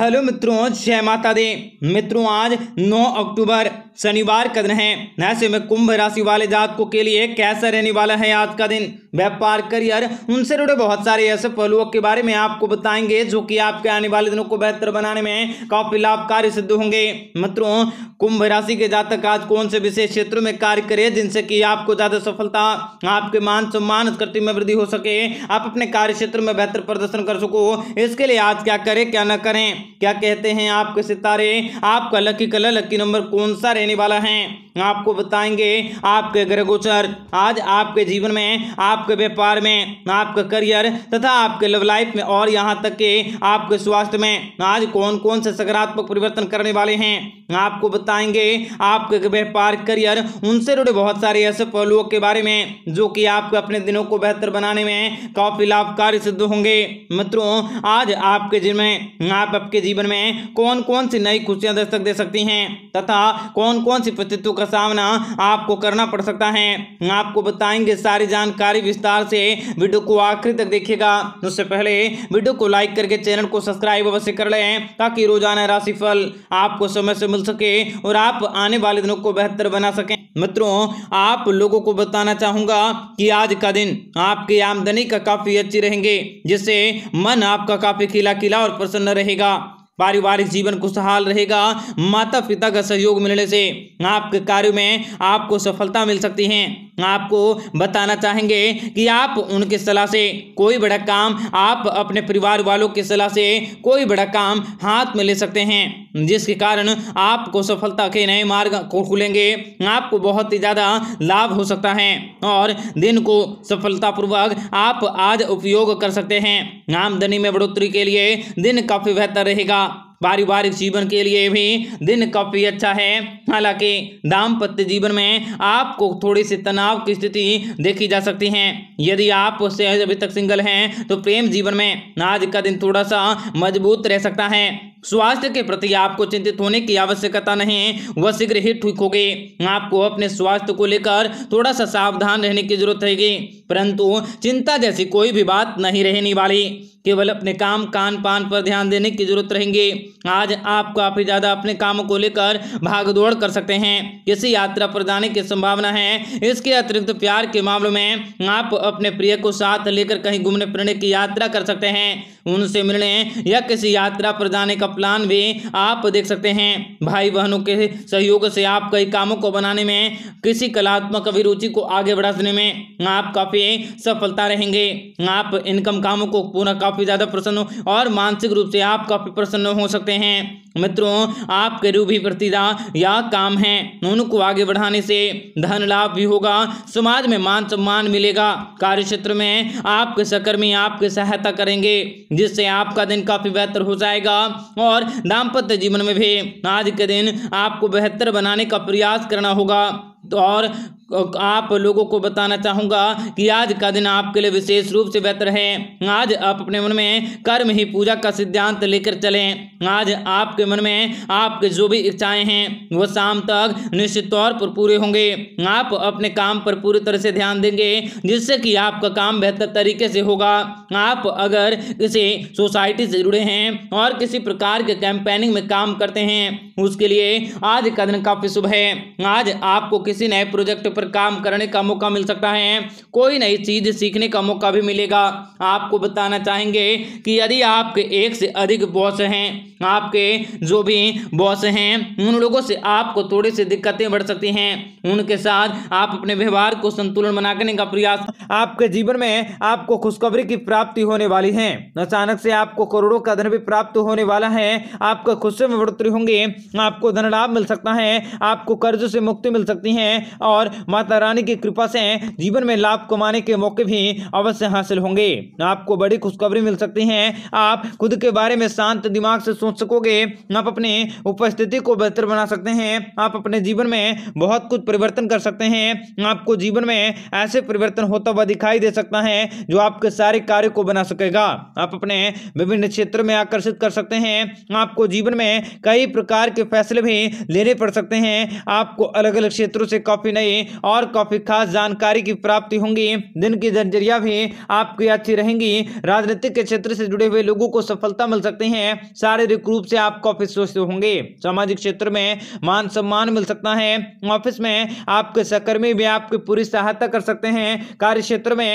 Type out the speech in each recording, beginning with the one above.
hello मित्रों जय माता दे मित्रों आज 9 अक्टूबर शनिवार का दिन है ऐसे में कुंभ राशि वाले जातकों के लिए कैसा रहने वाला है आज का दिन व्यापार करियर उनसे जुड़े बहुत सारे ऐसे पहलुओं के बारे में आपको बताएंगे जो कि आपके आने वाले दिनों को बेहतर बनाने में काफी लाभकारी सिद्ध होंगे मित्रों कुंभ राशि के जातक आज कौन से विशेष क्षेत्रों में कार्य करे जिनसे की आपको ज्यादा सफलता आपके मान सम्मान कृति में वृद्धि हो सके आप अपने कार्य क्षेत्र में बेहतर प्रदर्शन कर सको इसके लिए आज क्या करें क्या न करें क्या कहते हैं आपके सितारे आपका लकी कलर लकी नंबर कौन सा रहने वाला है आपको बताएंगे आपके ग्रह गोचर आज आपके जीवन में आपके व्यापार में आपका करियर तथा आपके लव लाइफ में और यहाँ तक के आपके स्वास्थ्य में आज कौन कौन से सकारात्मक परिवर्तन करने वाले हैं आपको बताएंगे आपके व्यापार करियर उनसे जुड़े बहुत सारे ऐसे पहलुओं के बारे में जो कि आपके अपने दिनों को बेहतर बनाने में काफी लाभकारी सिद्ध होंगे मित्रों आज आपके जीवन में आप आपके जीवन में कौन कौन सी नई खुशियां दस्तक दे सकती हैं तथा कौन कौन सी परिस्थितियों का सामना आपको करना पड़ सकता है आपको बताएंगे सारी जानकारी विस्तार से वीडियो को आखिरी तक देखिएगा उससे पहले वीडियो को लाइक करके चैनल को सब्सक्राइब अवश्य कर लें ताकि रोजाना राशिफल आपको समय से मिल सके और आप आने वाले दिनों को बेहतर बना सके मित्रों आप लोगों को बताना चाहूंगा कि आज का दिन आपकी आमदनी का काफी अच्छी रहेंगे जिससे मन आपका काफी खिला खिला और प्रसन्न रहेगा पारिवारिक जीवन खुशहाल रहेगा माता पिता का सहयोग मिलने से आपके कार्य में आपको सफलता मिल सकती है आपको बताना चाहेंगे कि आप उनके सलाह से कोई बड़ा काम आप अपने परिवार वालों की सलाह से कोई बड़ा काम हाथ में ले सकते हैं जिसके कारण आपको सफलता के नए मार्ग खुलेंगे आपको बहुत ही ज़्यादा लाभ हो सकता है और दिन को सफलतापूर्वक आप आज उपयोग कर सकते हैं आमदनी में बढ़ोतरी के लिए दिन काफ़ी बेहतर रहेगा पारिवारिक जीवन के लिए भी दिन काफ़ी अच्छा है हालांकि दाम्पत्य जीवन में आपको थोड़ी सी तनाव की स्थिति देखी जा सकती है यदि आप उससे अभी तक सिंगल हैं तो प्रेम जीवन में आज का दिन थोड़ा सा मजबूत रह सकता है स्वास्थ्य के प्रति आपको चिंतित होने की आवश्यकता नहीं है वह शीघ्र ही ठीक होगी आपको अपने स्वास्थ्य को लेकर थोड़ा सा सावधान रहने की जरूरत रहेगी परंतु चिंता जैसी कोई भी बात नहीं रहने वाली केवल अपने काम कान पान पर ध्यान देने की जरूरत रहेंगे आज आप काफी ज्यादा अपने कामों को लेकर भागदौड़ कर सकते हैं किसी यात्रा पर जाने की संभावना है इसके अतिरिक्त प्यार के मामलों में आप अपने प्रिय को साथ लेकर कहीं घूमने फिरने की यात्रा कर सकते हैं उनसे मिलने या किसी यात्रा पर जाने का का प्लान भी आप देख सकते हैं भाई बहनों के सहयोग से आप कई कामों को बनाने में किसी कलात्मक अभिरुचि को आगे बढ़ाने में आप काफ़ी सफलता रहेंगे आप इनकम कामों को पूरा काफ़ी ज़्यादा प्रसन्न और मानसिक रूप से आप काफ़ी प्रसन्न हो सकते हैं मित्रों आपके रूपी प्रतिदा या काम है उनको आगे बढ़ाने से धन लाभ भी होगा समाज में मान सम्मान मिलेगा कार्य क्षेत्र में आपके सहकर्मी आपके सहायता करेंगे जिससे आपका दिन काफी बेहतर हो जाएगा और दाम्पत्य जीवन में भी आज के दिन आपको बेहतर बनाने का प्रयास करना होगा तो और आप लोगों को बताना चाहूँगा कि आज का दिन आपके लिए विशेष रूप से बेहतर है आज आप अपने मन में कर्म ही पूजा का सिद्धांत लेकर चलें आज आपके मन में आपके जो भी इच्छाएं हैं वो शाम तक निश्चित तौर पर पूरे होंगे आप अपने काम पर पूरी तरह से ध्यान देंगे जिससे कि आपका काम बेहतर तरीके से होगा आप अगर किसी सोसाइटी से जुड़े हैं और किसी प्रकार के कैंपेनिंग में काम करते हैं उसके लिए आज का दिन काफ़ी शुभ है आज आपको किसी नए प्रोजेक्ट पर काम करने का मौका मिल सकता है कोई नई चीज़ सीखने का मौका भी मिलेगा आपको बताना चाहेंगे कि यदि आपके एक से अधिक बॉस हैं आपके जो भी बॉस हैं उन लोगों से आपको थोड़ी सी दिक्कतें बढ़ सकती हैं उनके साथ आप अपने व्यवहार को संतुलन बना करने का प्रयास आपके जीवन में आपको खुशखबरी की प्राप्ति होने वाली है अचानक से आपको करोड़ों का धन भी प्राप्त होने वाला है आपको खुशे में बढ़ोतरी होंगे आपको धन लाभ मिल सकता है आपको कर्ज से मुक्ति मिल सकती है हैं और माता रानी की कृपा से जीवन में लाभ कमाने के मौके भी अवश्य हासिल होंगे आपको बड़ी खुशखबरी मिल सकती है आप खुद के बारे में शांत दिमाग से सोच सकोगे आप अपनी उपस्थिति को बेहतर बना सकते हैं आप अपने जीवन में बहुत कुछ परिवर्तन कर सकते हैं आपको जीवन में ऐसे परिवर्तन होता हुआ दिखाई दे सकता है जो आपके सारे कार्य को बना सकेगा आप अपने विभिन्न क्षेत्र में आकर्षित कर सकते हैं आपको जीवन में कई प्रकार के फैसले भी लेने पड़ सकते हैं आपको अलग अलग क्षेत्रों से काफ़ी नई और काफ़ी खास जानकारी की प्राप्ति होंगी दिन की दिनचर्या भी आपकी अच्छी रहेंगी राजनीतिक के क्षेत्र से जुड़े हुए लोगों को सफलता मिल सकती है शारीरिक रूप से आप काफ़ी स्वस्थ होंगे सामाजिक क्षेत्र में मान सम्मान मिल सकता है ऑफिस में आपके सहकर्मी भी आपकी पूरी सहायता कर सकते हैं कार्य क्षेत्र में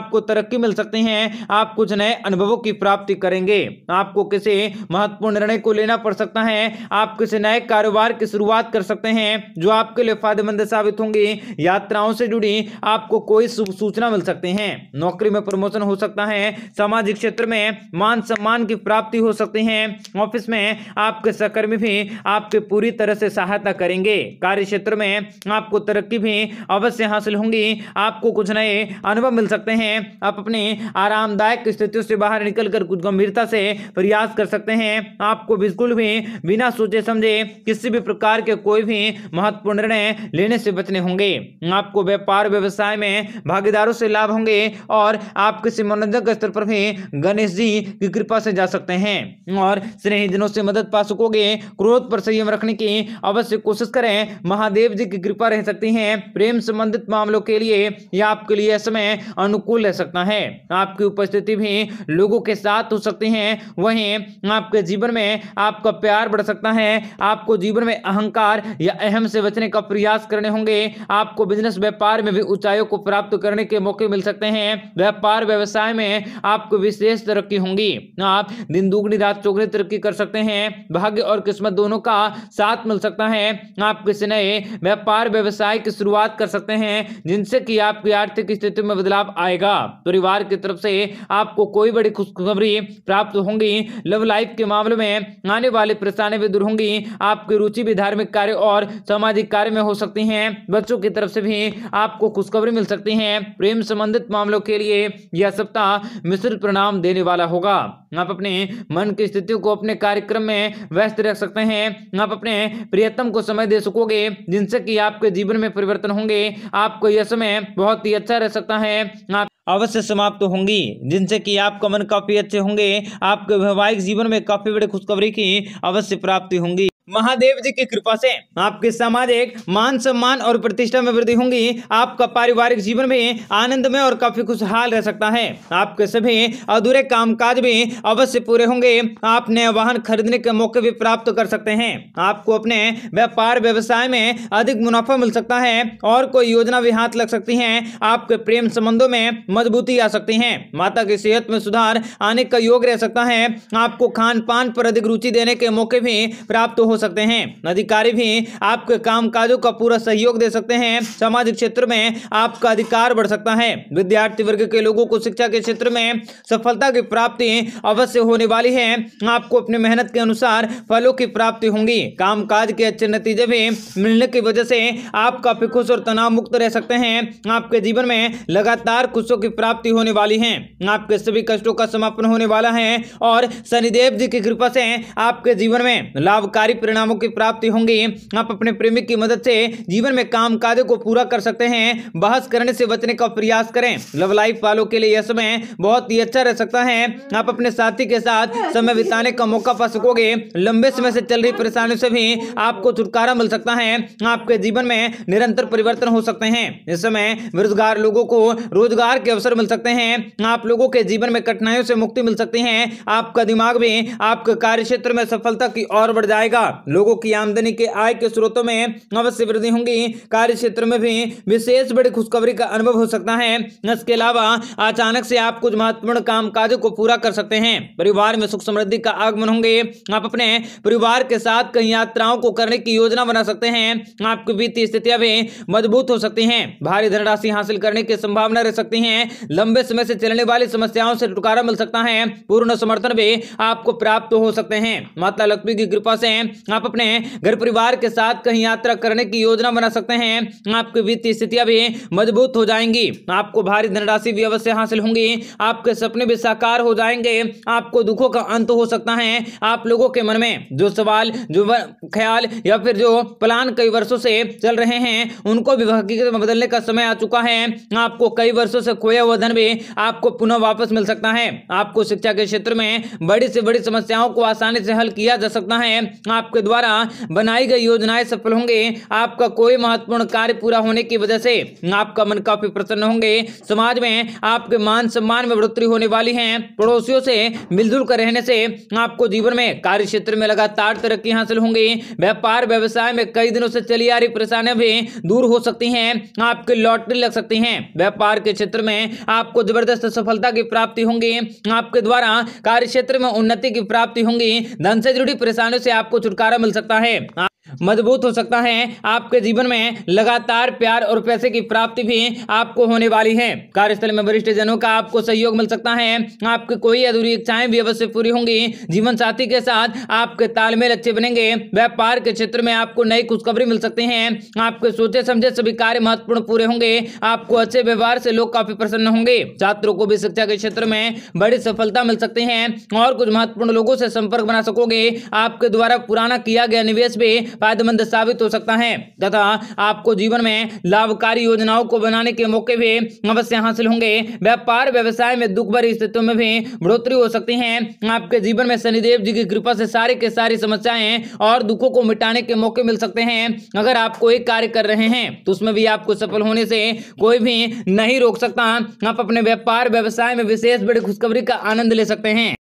आपको तरक्की मिल सकती है आप कुछ नए अनुभवों की प्राप्ति करेंगे आपको किसी महत्वपूर्ण निर्णय को लेना पड़ सकता है आप किसी नए कारोबार की शुरुआत कर सकते हैं जो आपके लिए फायदेमंद फायदे साबित होंगे यात्राओं से जुड़ी आपको कोई सूचना मिल सकते हैं नौकरी में प्रमोशन हो सकता है सामाजिक क्षेत्र में मान सम्मान की प्राप्ति हो सकती है ऑफिस में आपके सहकर्मी भी आपके पूरी तरह से सहायता करेंगे कार्य क्षेत्र में आपको तरक्की भी अवश्य हासिल होंगी आपको कुछ नए अनुभव मिल सकते हैं आप अपनी आरामदायक स्थितियों से बाहर निकलकर कुछ गंभीरता से प्रयास कर सकते हैं आपको बिल्कुल भी बिना सोचे समझे किसी भी प्रकार के कोई भी महत्वपूर्ण निर्णय लेने ऋण से बचने होंगे आपको व्यापार व्यवसाय में भागीदारों से लाभ होंगे और आप किसी मनोरंजक स्तर पर भी गणेश जी की कृपा से जा सकते हैं और स्नेहीजनों से मदद पा सकोगे क्रोध पर संयम रखने की अवश्य कोशिश करें महादेव जी की कृपा रह सकती है प्रेम संबंधित मामलों के लिए या आपके लिए समय अनुकूल रह सकता है आपकी उपस्थिति भी लोगों के साथ हो सकती है वहीं आपके जीवन में आपका प्यार बढ़ सकता है आपको जीवन में अहंकार या अहम से बचने का प्रयास कर करने होंगे आपको बिजनेस व्यापार में भी ऊंचाइयों को प्राप्त करने के मौके मिल सकते हैं व्यापार व्यवसाय में आपको विशेष तरक्की होंगी आप दिन दुगनी रात चौगनी तरक्की कर सकते हैं भाग्य और किस्मत दोनों का साथ मिल सकता है आप किसी नए व्यापार व्यवसाय की शुरुआत कर सकते हैं जिनसे कि आपकी आर्थिक स्थिति में बदलाव आएगा परिवार की तरफ से आपको कोई बड़ी खुशखबरी प्राप्त होंगी लव लाइफ के मामले में आने वाली परेशानी भी दूर होंगी आपकी रुचि भी धार्मिक कार्य और सामाजिक कार्य में हो सकती सकते हैं बच्चों की तरफ से भी आपको खुशखबरी मिल सकती है प्रेम संबंधित मामलों के लिए यह सप्ताह मिश्रित परिणाम देने वाला होगा आप अपने मन की स्थितियों को अपने कार्यक्रम में व्यस्त रख सकते हैं आप अपने प्रियतम को समय दे सकोगे जिनसे कि आपके जीवन में परिवर्तन होंगे आपको यह समय बहुत ही अच्छा रह सकता है आप अवश्य समाप्त तो होंगी जिनसे कि आपका मन काफी अच्छे होंगे आपके वैवाहिक जीवन में काफी बड़े खुशखबरी की अवश्य प्राप्ति होंगी महादेव जी की कृपा से आपके सामाजिक मान सम्मान और प्रतिष्ठा में वृद्धि होगी आपका पारिवारिक जीवन भी आनंद में और काफी खुशहाल रह सकता है आपके सभी अधूरे कामकाज भी अवश्य पूरे होंगे आप नए वाहन खरीदने के मौके भी प्राप्त कर सकते हैं आपको अपने व्यापार व्यवसाय में अधिक मुनाफा मिल सकता है और कोई योजना भी हाथ लग सकती है आपके प्रेम संबंधों में मजबूती आ सकती है माता की सेहत में सुधार आने का योग रह सकता है आपको खान पान पर अधिक रुचि देने के मौके भी प्राप्त हो सकते हैं अधिकारी भी आपके कामकाजों का पूरा सहयोग दे सकते हैं सामाजिक क्षेत्र में आपका अधिकार बढ़ सकता है विद्यार्थी वर्ग के लोगों को शिक्षा के क्षेत्र में सफलता की प्राप्ति अवश्य होने वाली है आपको अपनी मेहनत के अनुसार फलों की प्राप्ति होंगी कामकाज के अच्छे नतीजे भी मिलने की वजह से आप काफी खुश और तनाव मुक्त रह सकते हैं आपके जीवन में लगातार खुशों की प्राप्ति होने वाली है आपके सभी कष्टों का समापन होने वाला है और शनिदेव जी की कृपा से आपके जीवन में लाभकारी परिणामों की प्राप्ति होंगी आप अपने प्रेमिक की मदद से जीवन में काम कार्यों को पूरा कर सकते हैं बहस करने से बचने का प्रयास करें लव लाइफ वालों के लिए यह समय बहुत ही अच्छा रह सकता है आप अपने साथी के साथ समय बिताने का मौका पा सकोगे लंबे समय से चल रही परेशानियों से भी आपको छुटकारा मिल सकता है आपके जीवन में निरंतर परिवर्तन हो सकते हैं इस समय बेरोजगार लोगों को रोजगार के अवसर मिल सकते हैं आप लोगों के जीवन में कठिनाइयों से मुक्ति मिल सकती है आपका दिमाग भी आपके कार्य क्षेत्र में सफलता की ओर बढ़ जाएगा लोगों की आमदनी के आय के स्रोतों में अवश्य वृद्धि होगी कार्य क्षेत्र में भी विशेष बड़ी खुशखबरी का अनुभव हो सकता है इसके अलावा अचानक से आप कुछ महत्वपूर्ण कामकाजों को पूरा कर सकते हैं परिवार में सुख समृद्धि का आगमन होंगे आप अपने परिवार के साथ कहीं यात्राओं को करने की योजना बना सकते हैं आपकी वित्तीय स्थितियां भी मजबूत हो सकती हैं भारी धनराशि हासिल करने की संभावना रह सकती है लंबे समय से चलने वाली समस्याओं से छुटकारा मिल सकता है पूर्ण समर्थन भी आपको प्राप्त हो सकते हैं माता लक्ष्मी की कृपा से आप अपने घर परिवार के साथ कहीं यात्रा करने की योजना बना सकते हैं आपकी वित्तीय स्थितियां भी मजबूत हो जाएंगी आपको भारी धनराशि भी अवश्य हासिल होंगी आपके सपने भी साकार हो जाएंगे आपको दुखों का अंत हो सकता है आप लोगों के मन में जो सवाल जो ख्याल या फिर जो प्लान कई वर्षों से चल रहे हैं उनको भी हकीकत में बदलने का समय आ चुका है आपको कई वर्षों से खोया हुआ धन भी आपको पुनः वापस मिल सकता है आपको शिक्षा के क्षेत्र में बड़ी से बड़ी समस्याओं को आसानी से हल किया जा सकता है आप आपके द्वारा बनाई गई योजनाएं सफल होंगे आपका कोई महत्वपूर्ण कार्य पूरा होने की वजह से आपका मन काफी प्रसन्न होंगे समाज में आपके मान सम्मान में बढ़ोतरी होने वाली है पड़ोसियों से मिलजुल कर रहने से आपको जीवन में कार्य क्षेत्र में लगातार तरक्की हासिल होंगी व्यापार व्यवसाय में कई दिनों से चली आ रही परेशानियां भी दूर हो सकती हैं आपके लॉटरी लग सकती है व्यापार के क्षेत्र में आपको जबरदस्त सफलता की प्राप्ति होंगी आपके द्वारा कार्य क्षेत्र में उन्नति की प्राप्ति होंगी धन से जुड़ी परेशानियों से आपको छुटकारा छुटकारा मिल सकता है मजबूत हो सकता है आपके जीवन में लगातार प्यार और पैसे की प्राप्ति भी आपको होने वाली है कार्यस्थल में वरिष्ठ जनों का आपको सहयोग मिल सकता है आपकी कोई अधूरी इच्छाएं भी अवश्य पूरी होंगी जीवन साथी के साथ आपके तालमेल अच्छे बनेंगे व्यापार के क्षेत्र में आपको नई खुशखबरी मिल सकती है आपके सोचे समझे सभी कार्य महत्वपूर्ण पूरे होंगे आपको अच्छे व्यवहार से लोग काफी प्रसन्न होंगे छात्रों को भी शिक्षा के क्षेत्र में बड़ी सफलता मिल सकती है और कुछ महत्वपूर्ण लोगों से संपर्क बना सकोगे आपके द्वारा पुराना किया गया निवेश भी फायदेमंद साबित हो सकता है तथा आपको जीवन में लाभकारी योजनाओं को बनाने के मौके भी अवश्य हासिल होंगे व्यापार व्यवसाय में दुख भरी स्थितियों में भी बढ़ोतरी हो सकती है आपके जीवन में शनिदेव जी की कृपा से सारे के सारी समस्याएं और दुखों को मिटाने के मौके मिल सकते हैं अगर आप कोई कार्य कर रहे हैं तो उसमें भी आपको सफल होने से कोई भी नहीं रोक सकता आप अपने व्यापार व्यवसाय में विशेष बड़ी खुशखबरी का आनंद ले सकते हैं